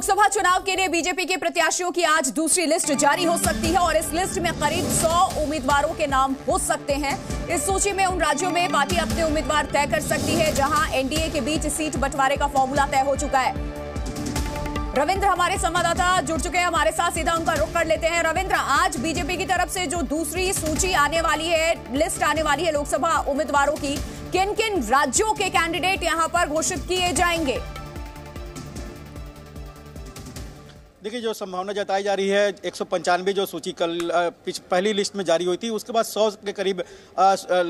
लोकसभा चुनाव के लिए बीजेपी के प्रत्याशियों की आज दूसरी लिस्ट जारी हो सकती है और इस लिस्ट में करीब 100 उम्मीदवारों के नाम हो सकते हैं इस सूची में उन राज्यों में पार्टी अपने उम्मीदवार तय कर सकती है जहां एनडीए के बीच सीट बंटवारे का फॉर्मूला तय हो चुका है रविंद्र हमारे संवाददाता जुड़ चुके हैं हमारे साथ सीधा उनका रुख कर लेते हैं रविंद्र आज बीजेपी की तरफ से जो दूसरी सूची आने वाली है लिस्ट आने वाली है लोकसभा उम्मीदवारों की किन किन राज्यों के कैंडिडेट यहां पर घोषित किए जाएंगे देखिए जो संभावना जताई जा रही है एक जो सूची कल पहली लिस्ट में जारी हुई थी उसके बाद सौ के करीब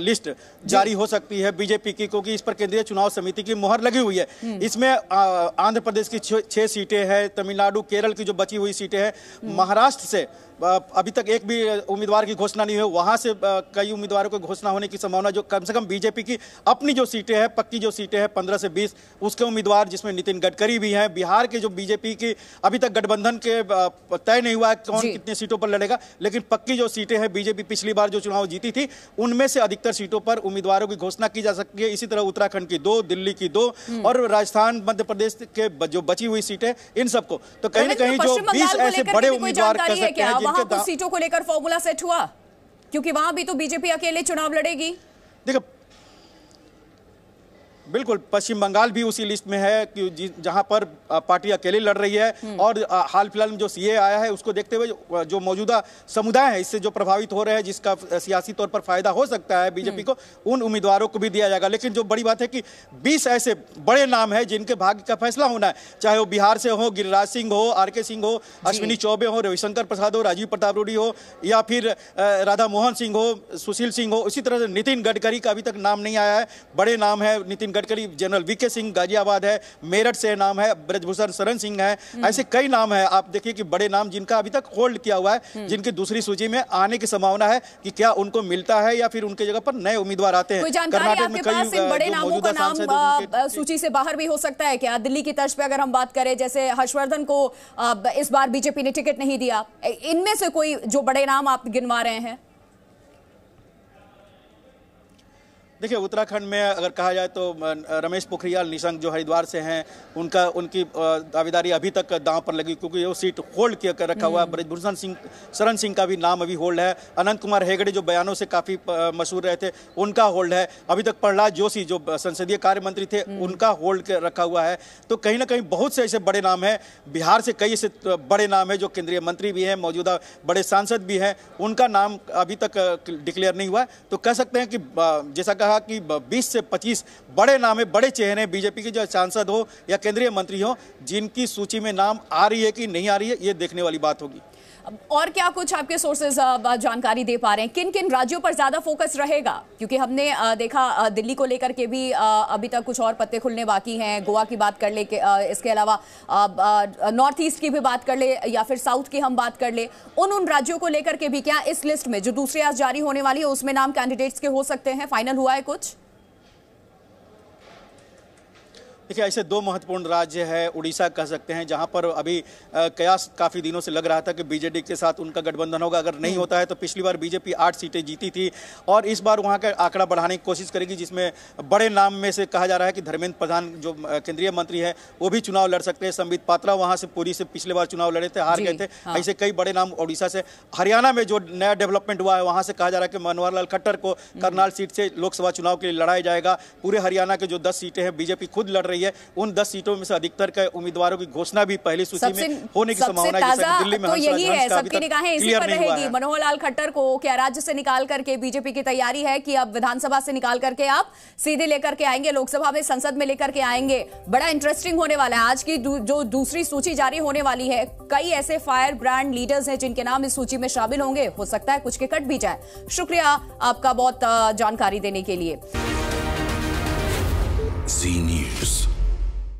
लिस्ट जारी हो सकती है बीजेपी की क्योंकि इस पर केंद्रीय चुनाव समिति की मुहर लगी हुई है हम्म। इसमें आंध्र प्रदेश की छह सीटें हैं तमिलनाडु केरल की जो बची हुई सीटें हैं हम्म। महाराष्ट्र से अभी तक एक भी उम्मीदवार की घोषणा नहीं हुई वहाँ से कई उम्मीदवारों की घोषणा होने की संभावना जो कम से कम बीजेपी की अपनी जो सीटें हैं पक्की जो सीटें हैं पंद्रह से बीस उसके उम्मीदवार जिसमें नितिन गडकरी भी हैं बिहार के जो बीजेपी की अभी तक गठबंधन के तय नहीं हुआ है कौन कितनी सीटों पर लड़ेगा लेकिन पक्की जो सीटें हैं बीजेपी पिछली बार जो चुनाव जीती थी उनमें से अधिकतर सीटों पर उम्मीदवारों की घोषणा की जा सकती है इसी तरह उत्तराखंड की दो दिल्ली की दो हम्म। और राजस्थान मध्य प्रदेश के जो बची हुई सीटें इन सबको तो कहीं ना कहीं जो बीस ऐसे बड़े तो उम्मीदवार कह सकते हैं वहां कुछ सीटों को लेकर फॉर्मूला सेट हुआ क्योंकि वहां भी तो बीजेपी अकेले चुनाव लड़ेगी देखो बिल्कुल पश्चिम बंगाल भी उसी लिस्ट में है कि जहां पर पार्टी अकेले लड़ रही है हम्म। और हाल फिलहाल में जो सीए आया है उसको देखते हुए जो मौजूदा समुदाय है इससे जो प्रभावित हो रहे हैं जिसका सियासी तौर पर फायदा हो सकता है बीजेपी हम्म। को उन उम्मीदवारों को भी दिया जाएगा लेकिन जो बड़ी बात है कि बीस ऐसे बड़े नाम है जिनके भाग्य का फैसला होना है चाहे वो बिहार से हो गिरिराज सिंह हो आर के सिंह हो अश्विनी चौबे हो रविशंकर प्रसाद हो राजीव प्रताप रूढ़ी हो या फिर राधा मोहन सिंह हो सुशील सिंह हो इसी तरह से नितिन गडकरी का अभी तक नाम नहीं आया है बड़े नाम है नितिन गडकरी जनरल वीके सिंह गाजियाबाद है मेरठ से नाम है ब्रजभूषण शरण सिंह है ऐसे कई नाम है आप देखिए कि बड़े नाम जिनका अभी तक होल्ड किया हुआ है हम्म। जिनकी दूसरी सूची में आने की संभावना है कि क्या उनको मिलता है या फिर उनके जगह पर नए उम्मीदवार आते हैं कर्नाटक में कई बड़े नामों का नाम सूची से बाहर भी हो सकता है क्या दिल्ली की तर्ज पर अगर हम बात करें जैसे हर्षवर्धन को इस बार बीजेपी ने टिकट नहीं दिया इनमें से कोई जो बड़े नाम आप गिनवा रहे हैं देखिए उत्तराखंड में अगर कहा जाए तो रमेश पोखरियाल निशंक जो हरिद्वार से हैं उनका उनकी दावेदारी अभी तक दांव पर लगी क्योंकि वो सीट होल्ड किया कर रखा हुआ है हम्म। ब्रजभूषण सिंह शरण सिंह का भी नाम अभी होल्ड है अनंत कुमार हेगड़े जो बयानों से काफ़ी मशहूर रहे थे उनका होल्ड है अभी तक प्रहलाद जोशी जो संसदीय कार्य मंत्री थे हम्म। उनका होल्ड रखा हुआ है तो कहीं ना कहीं बहुत से ऐसे बड़े नाम हैं बिहार से कई ऐसे बड़े नाम हैं जो केंद्रीय मंत्री भी हैं मौजूदा बड़े सांसद भी हैं उनका नाम अभी तक डिक्लेयर नहीं हुआ है तो कह सकते हैं कि जैसा कहा कहा कि 20 से 25 बड़े नामे बड़े चेहरे बीजेपी के जो सांसद हो या केंद्रीय मंत्री हो जिनकी सूची में नाम आ रही है कि नहीं आ रही है ये देखने वाली बात होगी और क्या कुछ आपके सोर्सेज जानकारी दे पा रहे हैं किन किन राज्यों पर ज़्यादा फोकस रहेगा क्योंकि हमने देखा दिल्ली को लेकर के भी अभी तक कुछ और पत्ते खुलने बाकी हैं गोवा की बात कर ले के, इसके अलावा नॉर्थ ईस्ट की भी बात कर ले या फिर साउथ की हम बात कर ले उन उन राज्यों को लेकर के भी क्या इस लिस्ट में जो दूसरे आज जारी होने वाली है उसमें नाम कैंडिडेट्स के हो सकते हैं फाइनल हुआ है कुछ देखिए ऐसे दो महत्वपूर्ण राज्य है उड़ीसा कह सकते हैं जहां पर अभी कयास काफ़ी दिनों से लग रहा था कि बीजेडी के साथ उनका गठबंधन होगा अगर नहीं हम्म। होता है तो पिछली बार बीजेपी आठ सीटें जीती थी और इस बार वहाँ का आंकड़ा बढ़ाने की कोशिश करेगी जिसमें बड़े नाम में से कहा जा रहा है कि धर्मेंद्र प्रधान जो केंद्रीय मंत्री है वो भी चुनाव लड़ सकते हैं संबित पात्रा वहाँ से पूरी से पिछले बार चुनाव लड़े थे हार गए थे हाँ। ऐसे कई बड़े नाम उड़ीसा से हरियाणा में जो नया डेवलपमेंट हुआ है वहाँ से कहा जा रहा है कि मनोहर लाल खट्टर को हम्म। करनाल सीट से लोकसभा चुनाव के लिए लड़ाया जाएगा पूरे हरियाणा के जो दस सीटें हैं बीजेपी खुद लड़ रही रही है उन दस सीटों में से अधिकतर के उम्मीदवारों की घोषणा भी पहली सूची में होने की संभावना दिल्ली में तो यही है सबकी निगाहें इसी पर रहेगी मनोहर लाल खट्टर को क्या राज्य से निकाल करके बीजेपी की तैयारी है कि अब विधानसभा से निकाल करके आप सीधे लेकर के आएंगे लोकसभा में संसद में लेकर के आएंगे बड़ा इंटरेस्टिंग होने वाला है आज की जो दूसरी सूची जारी होने वाली है कई ऐसे फायर ब्रांड लीडर्स हैं जिनके नाम इस सूची में शामिल होंगे हो सकता है कुछ के कट भी जाए शुक्रिया आपका बहुत जानकारी देने के लिए जी न्यूज